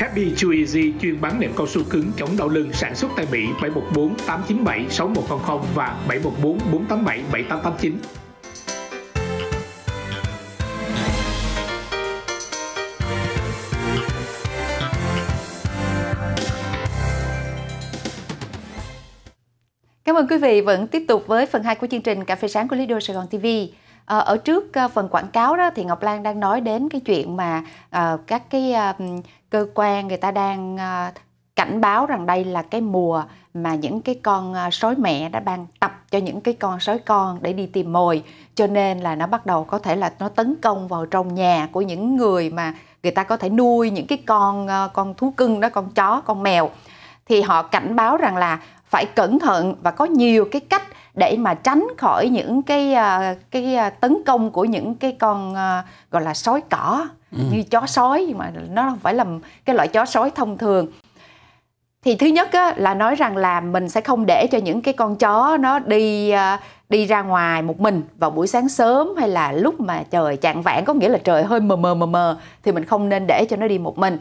Happy Too Easy chuyên bán nệm cao su cứng chống đau lưng sản xuất tại Mỹ 714 897 6100 và 714 487 7889. Cảm ơn quý vị vẫn tiếp tục với phần 2 của chương trình Cà phê sáng của Lido Sài Gòn TV. Ờ, ở trước ờ, phần quảng cáo đó thì Ngọc Lan đang nói đến cái chuyện mà ờ, các cái cơ quan người ta đang ờ, cảnh báo rằng đây là cái mùa mà những cái con ờ, sói mẹ đã ban tập cho những cái con sói con để đi tìm mồi cho nên là nó bắt đầu có thể là nó tấn công vào trong nhà của những người mà người ta có thể nuôi những cái con ờ, con thú cưng đó con chó con mèo thì họ cảnh báo rằng là phải cẩn thận và có nhiều cái cách để mà tránh khỏi những cái cái tấn công của những cái con gọi là sói cỏ ừ. như chó sói mà nó không phải là cái loại chó sói thông thường thì thứ nhất á, là nói rằng là mình sẽ không để cho những cái con chó nó đi à, đi ra ngoài một mình vào buổi sáng sớm hay là lúc mà trời chạng vạng có nghĩa là trời hơi mờ mờ mờ mờ thì mình không nên để cho nó đi một mình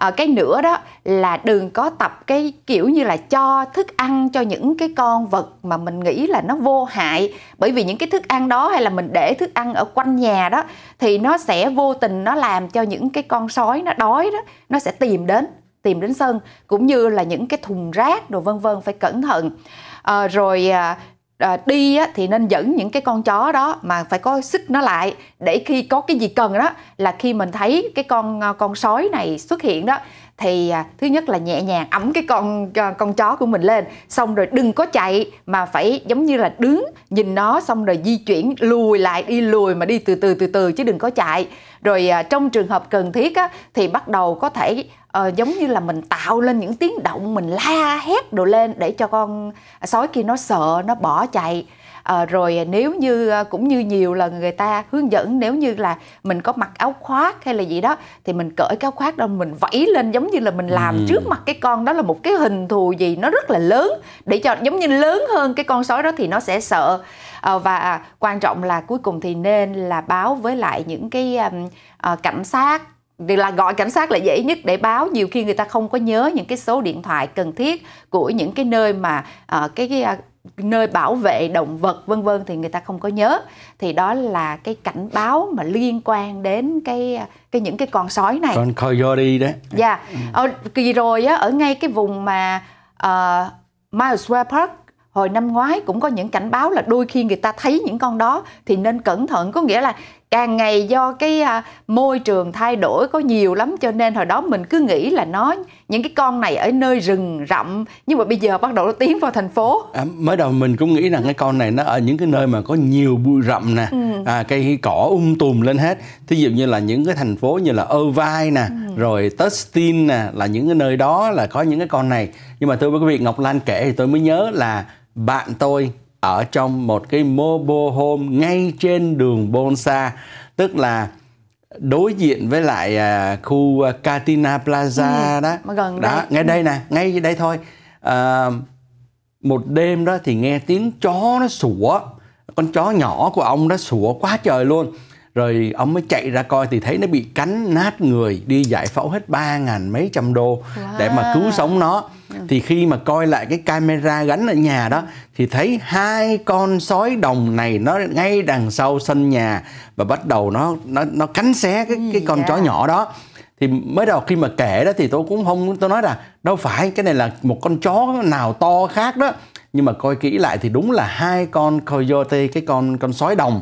à, cái nữa đó là đừng có tập cái kiểu như là cho thức ăn cho những cái con vật mà mình nghĩ là nó vô hại bởi vì những cái thức ăn đó hay là mình để thức ăn ở quanh nhà đó thì nó sẽ vô tình nó làm cho những cái con sói nó đói đó nó sẽ tìm đến tìm đến sân cũng như là những cái thùng rác đồ vân vân phải cẩn thận à, rồi à, à, đi á, thì nên dẫn những cái con chó đó mà phải có xích nó lại để khi có cái gì cần đó là khi mình thấy cái con ờ, con sói này xuất hiện đó thì à, thứ nhất là nhẹ nhàng ấm cái con ờ, con chó của mình lên xong rồi đừng có chạy mà phải giống như là đứng nhìn nó xong rồi di chuyển lùi lại đi lùi mà đi từ từ từ từ chứ đừng có chạy rồi à, trong trường hợp cần thiết á, thì bắt đầu có thể uh, giống như là mình tạo lên những tiếng động mình la hét đồ lên để cho con sói kia nó sợ nó bỏ chạy à, rồi nếu như ờ, cũng như nhiều lần người ta hướng dẫn nếu như là mình có mặc áo khoác hay là gì đó thì mình cởi cái áo khoác đó mình vẫy lên giống như là mình làm ừ. trước mặt cái con đó là một cái hình thù gì nó rất là lớn để cho giống như lớn hơn cái con sói đó thì nó sẽ sợ à, và quan trọng là cuối cùng thì nên là báo với lại những cái à, cảnh sát là gọi cảnh sát là dễ nhất để báo nhiều khi người ta không có nhớ những cái số điện thoại cần thiết của những cái nơi mà uh, cái, cái ờ, nơi bảo vệ động vật vân vân thì người ta không có nhớ thì đó là cái cảnh báo mà liên quan đến cái ờ, cái những cái con sói này con coyote đó dạ ừ. kỳ rồi á ở ngay cái vùng mà uh, Miles Square Park hồi năm ngoái cũng có những cảnh báo là đôi khi người ta thấy những con đó thì nên cẩn thận có nghĩa là càng ngày do cái à, môi trường thay đổi có nhiều lắm cho nên hồi đó mình cứ nghĩ là nó những cái con này ở nơi rừng rậm nhưng mà bây giờ bắt đầu nó tiến vào thành phố à, mới đầu mình cũng nghĩ rằng cái con này nó ở những cái nơi mà có nhiều bụi rậm nè ừ. à, cây cỏ um tùm lên hết thí dụ như là những cái thành phố như là Irvine nè ừ. rồi Tustin nè là những cái nơi đó là có những cái con này nhưng mà thưa với quý vị Ngọc Lan kể thì tôi mới nhớ là bạn tôi ở trong một cái mobile home ngay trên đường Bonsa tức là đối diện với lại à, khu à, Katina Plaza ừ, đó gần đó đây. ngay ừ. đây nè ngay đây thôi à, một đêm đó thì nghe tiếng chó nó sủa con chó nhỏ của ông nó sủa quá trời luôn rồi ông mới chạy ra coi thì thấy nó bị cắn nát người đi giải phẫu hết ba ngàn mấy trăm đô wow. để mà cứu sống nó ừ. thì khi mà coi lại cái camera gắn ở nhà đó thì thấy hai con sói đồng này nó ngay đằng sau sân nhà và bắt đầu nó nó nó cắn xé cái ừ, cái con yeah. chó nhỏ đó thì mới đầu khi mà kể đó thì tôi cũng không tôi nói là đâu phải cái này là một con chó nào to khác đó nhưng mà coi kỹ lại thì đúng là hai con coyote cái con con sói đồng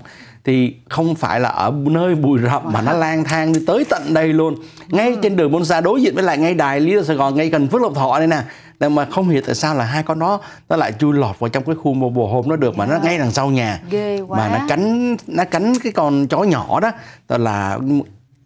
thì không phải là ở nơi bụi rậm mà nó lang thang đi tới tận đây luôn ngay trên đường Bôn Sa đối diện với lại ngay đài Lý Đô Sài Gòn ngay gần Phước Lộc Thọ đây nè nhưng mà không hiểu tại sao là hai con nó nó lại chui lọt vào trong cái khu mô bồ hôm nó được mà nó dạ. ngay đằng sau nhà Ghê quá. mà nó cắn nó cắn cái con chó nhỏ đó là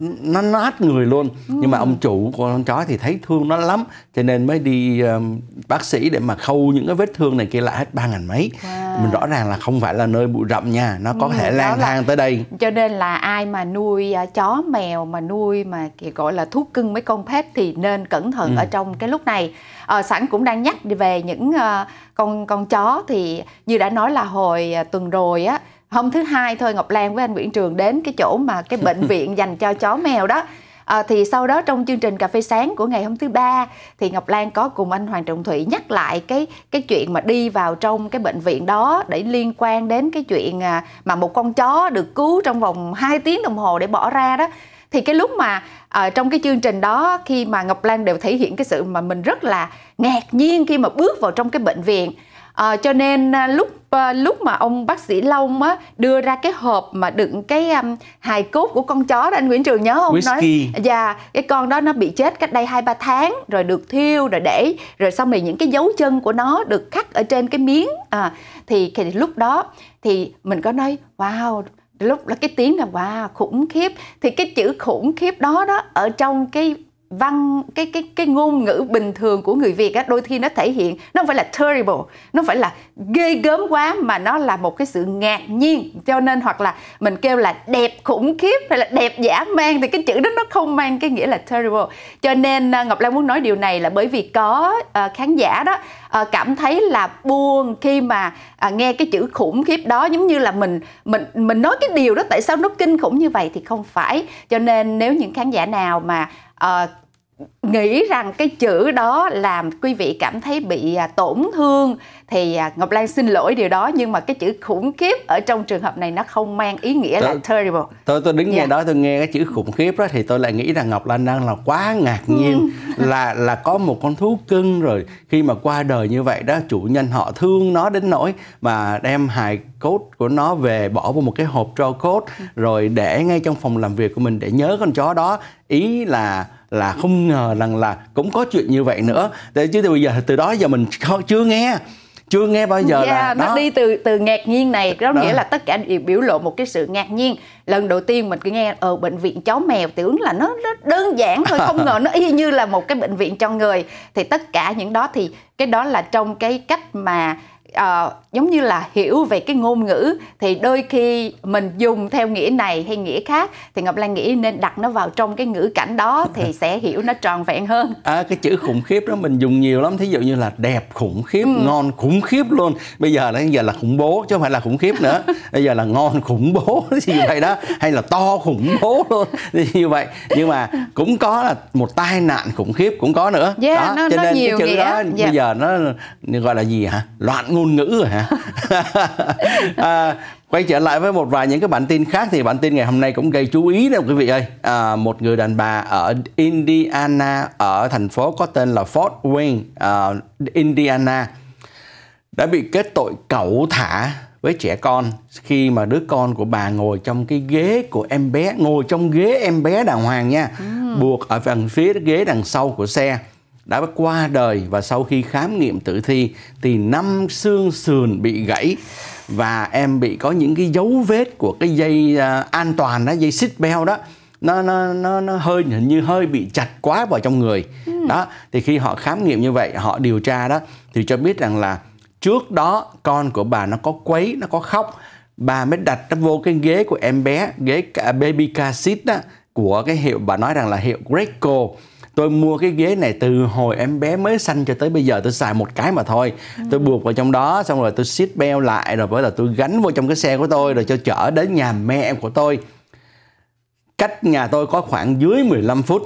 nó nó hết người luôn ừ. nhưng mà ông chủ của con chó thì thấy thương nó lắm cho nên mới đi um, bác sĩ để mà khâu những cái vết thương này kia lại hết ba ngàn mấy wow. mình rõ ràng là không phải là nơi bụi rậm nha nó có ừ, thể lang thang tới đây cho nên là ai mà nuôi uh, chó mèo mà nuôi mà gọi là thuốc cưng mấy con pet thì nên cẩn thận ừ. ở trong cái lúc này à, sẵn cũng đang nhắc về những uh, con con chó thì như đã nói là hồi uh, tuần rồi á hôm thứ hai thôi ngọc lan với anh nguyễn trường đến cái chỗ mà cái bệnh viện dành cho chó mèo đó À, thì sau đó trong chương trình cà phê sáng của ngày hôm thứ ba thì Ngọc Lan có cùng anh Hoàng Trọng Thủy nhắc lại cái cái chuyện mà đi vào trong cái bệnh viện đó để liên quan đến cái chuyện à, mà một con chó được cứu trong vòng 2 tiếng đồng hồ để bỏ ra đó thì cái lúc mà ở ờ, uh, trong cái chương trình đó khi mà Ngọc Lan đều thể hiện cái sự mà mình rất là ngạc nhiên khi mà bước vào trong cái bệnh viện à, cho nên à, lúc ờ, lúc mà ông bác sĩ Long á đưa ra cái hộp mà đựng cái um, hài cốt của con chó đó anh Nguyễn Trường nhớ không Whisky. nói và dạ, cái con đó nó bị chết cách đây hai ba tháng rồi được thiêu rồi để rồi xong rồi những cái dấu chân của nó được khắc ở trên cái miếng à, thì, thì lúc đó thì mình có nói wow lúc là cái tiếng là wow khủng khiếp thì cái chữ khủng khiếp đó đó ở trong cái văn cái cái cái ngôn ngữ bình thường của người Việt á đôi khi nó thể hiện nó không phải là terrible, nó phải là ghê gớm quá mà nó là một cái sự ngạc nhiên. Cho nên hoặc là mình kêu là đẹp khủng khiếp hay là đẹp giả man thì cái chữ đó nó không mang cái nghĩa là terrible. Cho nên à, Ngọc Lan muốn nói điều này là bởi vì có uh, khán giả đó à, cảm thấy là buồn khi mà uh, nghe cái chữ khủng khiếp đó giống như là mình mình mình nói cái điều đó tại sao nó kinh khủng như vậy thì không phải. Cho nên nếu những khán giả nào mà uh, nghĩ rằng cái chữ đó làm quý vị cảm thấy bị à, tổn thương thì à, Ngọc Lan xin lỗi điều đó nhưng mà cái chữ khủng khiếp ở trong trường hợp này nó không mang ý nghĩa tôi, là terrible. Tôi tôi đứng yeah. Dạ. nghe đó tôi nghe cái chữ khủng khiếp đó thì tôi lại nghĩ là Ngọc Lan đang là quá ngạc ừ. nhiên là là có một con thú cưng rồi khi mà qua đời như vậy đó chủ nhân họ thương nó đến nỗi mà đem hài cốt của nó về bỏ vào một cái hộp tro cốt ừ. rồi để ngay trong phòng làm việc của mình để nhớ con chó đó ý là là không ngờ rằng là cũng có chuyện như vậy nữa để chứ từ bây giờ từ đó giờ mình chưa nghe chưa nghe bao giờ yeah, dạ, là nó đi từ từ ngạc nhiên này có đó nghĩa là tất cả đều biểu lộ một cái sự ngạc nhiên lần đầu tiên mình cứ nghe ở ờ, bệnh viện chó mèo tưởng là nó, nó đơn giản thôi không ngờ nó y như là một cái bệnh viện cho người thì tất cả những đó thì cái đó là trong cái cách mà uh, giống như là hiểu về cái ngôn ngữ thì đôi khi mình dùng theo nghĩa này hay nghĩa khác thì ngọc lan nghĩ nên đặt nó vào trong cái ngữ cảnh đó thì sẽ hiểu nó tròn vẹn hơn à, cái chữ khủng khiếp đó mình dùng nhiều lắm thí dụ như là đẹp khủng khiếp ừ. ngon khủng khiếp luôn bây giờ bây giờ là khủng bố chứ không phải là khủng khiếp nữa bây giờ là ngon khủng bố như vậy đó hay là to khủng bố luôn như vậy nhưng mà cũng có là một tai nạn khủng khiếp cũng có nữa yeah, đó nó, cho nó nên nhiều cái chữ nghĩa. đó yeah. bây giờ nó gọi là gì hả loạn ngôn ngôn ngữ rồi hả à, quay trở lại với một vài những cái bản tin khác thì bản tin ngày hôm nay cũng gây chú ý đó quý vị ơi à, một người đàn bà ở Indiana ở thành phố có tên là Fort Wayne à, Indiana đã bị kết tội cẩu thả với trẻ con khi mà đứa con của bà ngồi trong cái ghế của em bé ngồi trong ghế em bé đàng hoàng nha ừ. buộc ở phần phía ghế đằng sau của xe đã qua đời và sau khi khám nghiệm tử thi thì năm xương sườn bị gãy và em bị có những cái dấu vết của cái dây à, an toàn đó dây xích beo đó nó nó nó nó hơi hình như hơi bị chặt quá vào trong người ừ. đó thì khi họ khám nghiệm như vậy họ điều tra đó thì cho biết rằng là trước đó con của bà nó có quấy nó có khóc bà mới đặt nó vô cái ghế của em bé ghế baby car seat đó của cái hiệu bà nói rằng là hiệu Greco tôi mua cái ghế này từ hồi em bé mới sanh cho tới bây giờ tôi xài một cái mà thôi ừ. tôi buộc vào trong đó xong rồi tôi siết beo lại rồi bây là tôi gắn vô trong cái xe của tôi rồi cho chở đến nhà mẹ của tôi cách nhà tôi có khoảng dưới 15 phút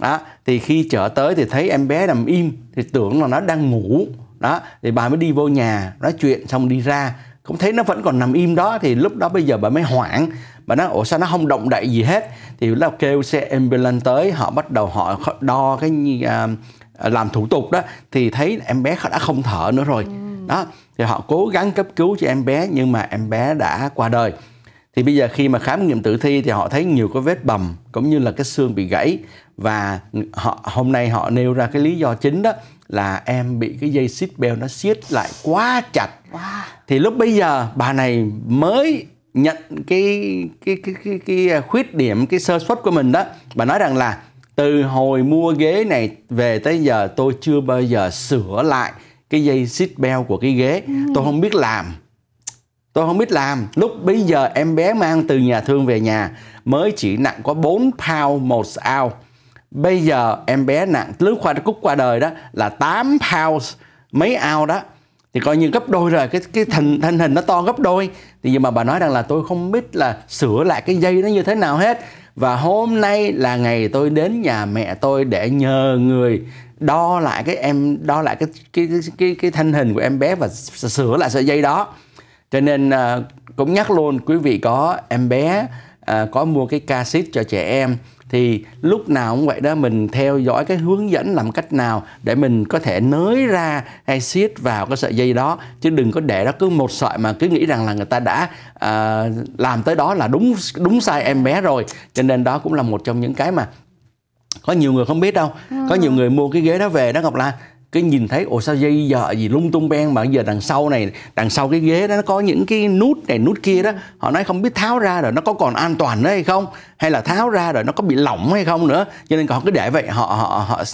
đó thì khi chở tới thì thấy em bé nằm im thì tưởng là nó đang ngủ đó thì bà mới đi vô nhà nói chuyện xong đi ra cũng thấy nó vẫn còn nằm im đó thì lúc đó bây giờ bà mới hoảng bà nói ủa sao nó không động đậy gì hết thì là kêu xe ambulance tới họ bắt đầu họ đo cái uh, làm thủ tục đó thì thấy em bé đã không thở nữa rồi ừ. đó thì họ cố gắng cấp cứu cho em bé nhưng mà em bé đã qua đời thì bây giờ khi mà khám nghiệm tử thi thì họ thấy nhiều cái vết bầm cũng như là cái xương bị gãy và họ hôm nay họ nêu ra cái lý do chính đó là em bị cái dây xích belt nó siết lại quá chặt wow. thì lúc bây giờ bà này mới nhận cái cái cái cái, cái khuyết điểm cái sơ suất của mình đó bà nói rằng là từ hồi mua ghế này về tới giờ tôi chưa bao giờ sửa lại cái dây xích belt của cái ghế ừ. tôi không biết làm tôi không biết làm lúc bây giờ em bé mang từ nhà thương về nhà mới chỉ nặng có 4 pound một ounce bây giờ em bé nặng lướt qua cúc qua đời đó là 8 pounds mấy ao đó thì coi như gấp đôi rồi cái cái thành thành hình nó to gấp đôi thì nhưng mà bà nói rằng là tôi không biết là sửa lại cái dây nó như thế nào hết và hôm nay là ngày tôi đến nhà mẹ tôi để nhờ người đo lại cái em đo lại cái cái cái cái, cái thân hình của em bé và sửa lại sợi dây đó cho nên ờ, cũng nhắc luôn quý vị có em bé à, có mua cái ca xít cho trẻ em thì lúc nào cũng vậy đó mình theo dõi cái hướng dẫn làm cách nào để mình có thể nới ra hay acid vào cái sợi dây đó chứ đừng có để đó cứ một sợi mà cứ nghĩ rằng là người ta đã à, làm tới đó là đúng đúng sai em bé rồi cho nên đó cũng là một trong những cái mà có nhiều người không biết đâu có nhiều ừ. người mua cái ghế đó về đó ngọc lan cái nhìn thấy ồ sao dây giờ gì lung tung beng mà giờ đằng sau này đằng sau cái ghế đó nó có những cái nút này nút kia đó họ nói không biết tháo ra rồi nó có còn an toàn nữa hay không hay là tháo ra rồi nó có bị lỏng hay không nữa cho nên họ cứ để vậy họ họ họ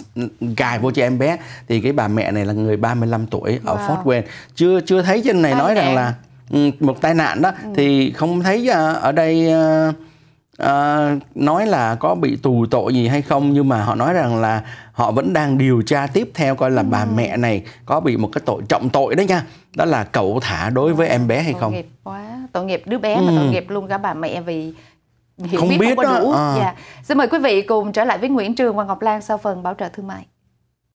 gài vô cho em bé thì cái bà mẹ này là người 35 tuổi ở wow. Fort Wayne chưa chưa thấy trên này Thái nói rằng là ừ, một tai nạn đó ừ. thì không thấy à, ở đây uh, uh, nói là có bị tù tội gì hay không nhưng mà họ nói rằng là họ vẫn đang điều tra tiếp theo coi là ừ. bà mẹ này có bị một cái tội trọng tội đấy nha đó là cậu thả đối với em bé hay tội không nghiệp quá tội nghiệp đứa bé ừ. mà tội nghiệp luôn cả bà mẹ vì hiểu không biết, biết không có đó. đủ à. dạ. xin mời quý vị cùng trở lại với Nguyễn Trường và Ngọc Lan sau phần bảo trợ thương mại